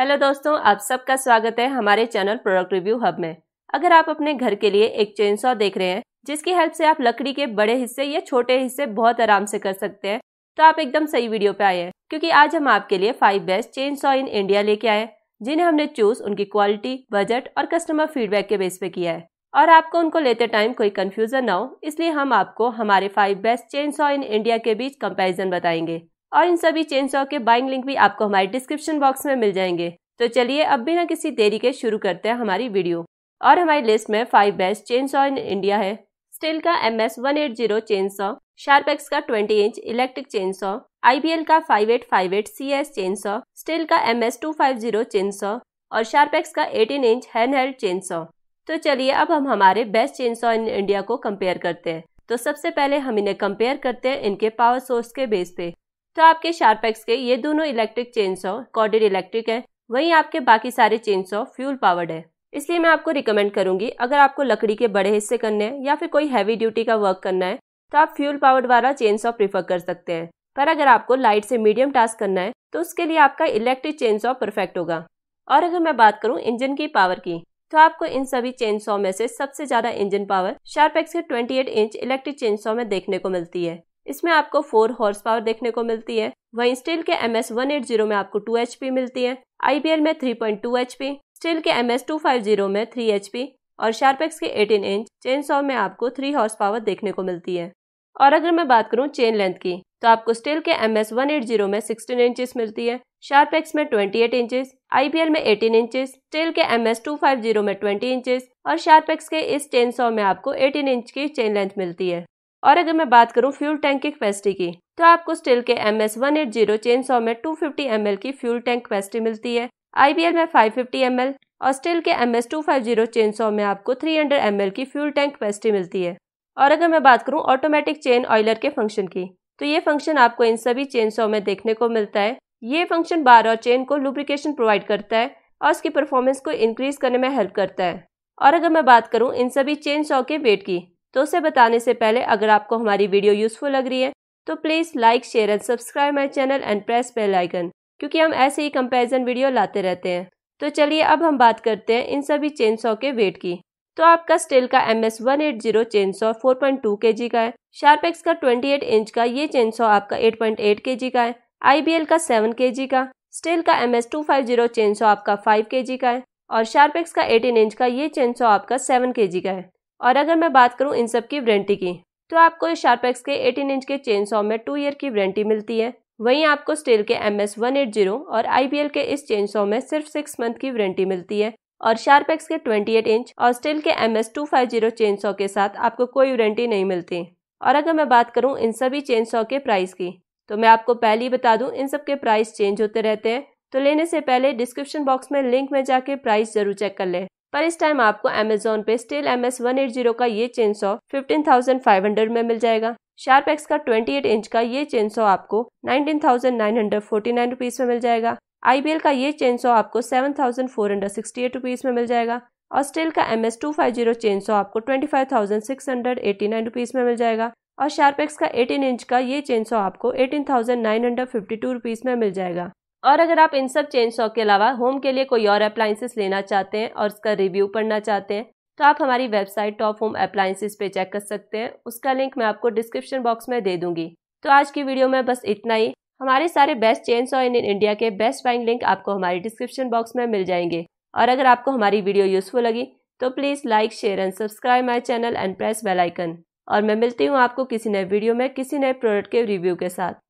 hello दोस्तों आप सबका स्वागत है हमारे चैनल प्रोडक्ट रिव्यू हब में अगर आप अपने घर के लिए एक चेनसॉ देख रहे हैं जिसकी हेल्प से आप लकड़ी के बड़े हिस्से या छोटे हिस्से बहुत आराम से कर सकते हैं तो आप एकदम सही वीडियो पे आए हैं क्योंकि आज हम आपके लिए five best chainsaw in India लेके आए जिन्हें हमने चूज उनकी क्वालिटी बजट और कस्टमर फीडबैक के बेस पे किया है और आपको उनको लेते टाइम कोई कन्फ्यूजन ना हो इसलिए हम आपको हमारे five best chainsaw in India के बीच कंपेरिजन बताएंगे और इन सभी चेन सॉ के बाइंग लिंक भी आपको हमारे डिस्क्रिप्शन बॉक्स में मिल जाएंगे तो चलिए अब बिना किसी देरी के शुरू करते हैं हमारी वीडियो और हमारी लिस्ट में five best chain saw in India है स्टील का M S one eight zero chain saw Sharpex का twenty inch electric chain saw L का five eight five eight C S chain saw Stihl का M S two five zero chain saw और X का eighteen inch hand held chain saw तो चलिए अब हम हमारे best chain saw in India को कम्पेयर करते हैं तो सबसे पहले हम इन्हें कंपेयर करते हैं इनके पावर सोर्स के बेस पे तो आपके शार्पेक्स के ये दोनों electric chain saw corded electric है वहीं आपके बाकी सारे चेन सॉ फ्यूल पावर्ड है इसलिए मैं आपको रिकमेंड करूंगी अगर आपको लकड़ी के बड़े हिस्से करने हैं या फिर कोई हैवी ड्यूटी का वर्क करना है तो आप फ्यूल पावर्ड वाला चेन सॉ प्रीफर कर सकते हैं पर अगर आपको लाइट से मीडियम टास्क करना है तो उसके लिए आपका इलेक्ट्रिक चेन सॉ परफेक्ट होगा और अगर मैं बात करूँ इंजन की पावर की तो आपको इन सभी चेन सॉ में से सबसे ज्यादा इंजन पावर शार्प एक्स के eight inch electric chain saw में देखने को मिलती है इसमें आपको फोर हॉर्स पावर देखने को मिलती है वहीं स्टील के M S one eight zero में आपको टू एच पी मिलती है आईबीएल में three point two H P Stihl के M S two five zero में थ्री एच पी और शार्पेक्स के एटीन इंच चेन सॉ में आपको थ्री हॉर्स पावर देखने को मिलती है और अगर मैं बात करूँ चेन लेंथ की तो आपको स्टील के M S one eight zero में सिक्सटीन इंचेस मिलती है शार्प एक्स में ट्वेंटी एट इंचेस एल में एटीन इंचेस स्टील के M S two five zero में ट्वेंटी इंचेस और शार्प एक्स के इस चेन सॉ में आपको एटीन इंच की चेन लेंथ मिलती है और अगर मैं बात करूं फ्यूल टैंक की कैपेसिटी की तो आपको स्टील के M S one eight zero chain saw में टू फिफ्टी एम एल की फ्यूल टैंक कैपेसिटी मिलती है आई बी एल में फाइव फिफ्टी एम एल और स्टील के M S two five zero chain saw में आपको थ्री हंड्रेड एम एल की फ्यूल टैंक कैपेसिटी मिलती है और अगर मैं बात करूँ ऑटोमेटिक चेन ऑयलर के फंक्शन की तो ये फंक्शन आपको इन सभी चेन सौ में देखने को मिलता है ये फंक्शन बार और चेन को लुब्रिकेशन प्रोवाइड करता है और उसकी परफॉर्मेंस को इंक्रीज करने में हेल्प करता है और अगर मैं बात करूं इन सभी चेन सौ के वेट की तो उसे बताने से पहले अगर आपको हमारी वीडियो यूजफुल लग रही है तो please like share and subscribe my channel and press bell icon क्योंकि हम ऐसे ही कंपेरिजन वीडियो लाते रहते हैं तो चलिए अब हम बात करते हैं इन सभी चेन सॉ के वेट की तो आपका स्टील का M S one eight zero chain saw four point two K G का है शार्पेक्स का ट्वेंटी एट इंच का ये चेन सॉ आपका eight point eight K G का है आई बी एल का सेवन के जी का स्टील का M S two five zero chain saw आपका फाइव के जी का है और शार्पेक्स का एटीन इंच का ये चेन सॉ आपका सेवन के जी का है और अगर मैं बात करूँ इन सब की वारंटी की तो आपको इस शार्पेक्स के 18 इंच के चेन सॉ में टू ईयर की वारंटी मिलती है वहीं आपको स्टील के M S one eight zero और आई एल के इस चेन सॉ में सिर्फ सिक्स मंथ की वारंटी मिलती है और शार्पेक्स के 28 इंच और स्टील के M S two five zero chain saw के साथ आपको कोई वारंटी नहीं मिलती और अगर मैं बात करूँ इन सभी चेन सॉ के प्राइस की तो मैं आपको पहले ही बता दूँ इन सब के प्राइस चेंज होते रहते हैं तो लेने से पहले डिस्क्रिप्शन बॉक्स में लिंक में जाके प्राइस जरूर चेक कर लें पर इस टाइम आपको अमेजोन पे Stihl M S one eight zero का ये चेन सौ फिफ्टीन थाउजेंड फाइव हंड्रेड में मिल जाएगा शार्प एक्स का ट्वेंटी एट इंच का ये चेन सौ आपको nineteen thousand nine hundred forty nine rupees में मिल जाएगा आई बी एल का ये चेन सौ आपको seven thousand four hundred sixty eight rupees में मिल जाएगा और स्टील का M S two five zero chain saw आपको twenty five thousand six hundred eighty nine rupees में मिल जाएगा और शार्पेक्स का एटीन इंच का ये चेन सौ आपको eighteen thousand nine hundred fifty two rupees में मिल जाएगा और अगर आप इन सब चेन शॉक के अलावा होम के लिए कोई और अप्लाइंसेस लेना चाहते हैं और उसका रिव्यू पढ़ना चाहते हैं तो आप हमारी वेबसाइट टॉप होम अप्लाइंसेस पे चेक कर सकते हैं उसका लिंक मैं आपको डिस्क्रिप्शन बॉक्स में दे दूंगी तो आज की वीडियो में बस इतना ही हमारे सारे best chain saw in India के बेस्ट बाइंग लिंक आपको हमारे डिस्क्रिप्शन बॉक्स में मिल जाएंगे और अगर आपको हमारी वीडियो यूजफुल लगी तो please like share and subscribe my channel and press bell icon और मैं मिलती हूँ आपको किसी नए वीडियो में किसी नए प्रोडक्ट के रिव्यू के साथ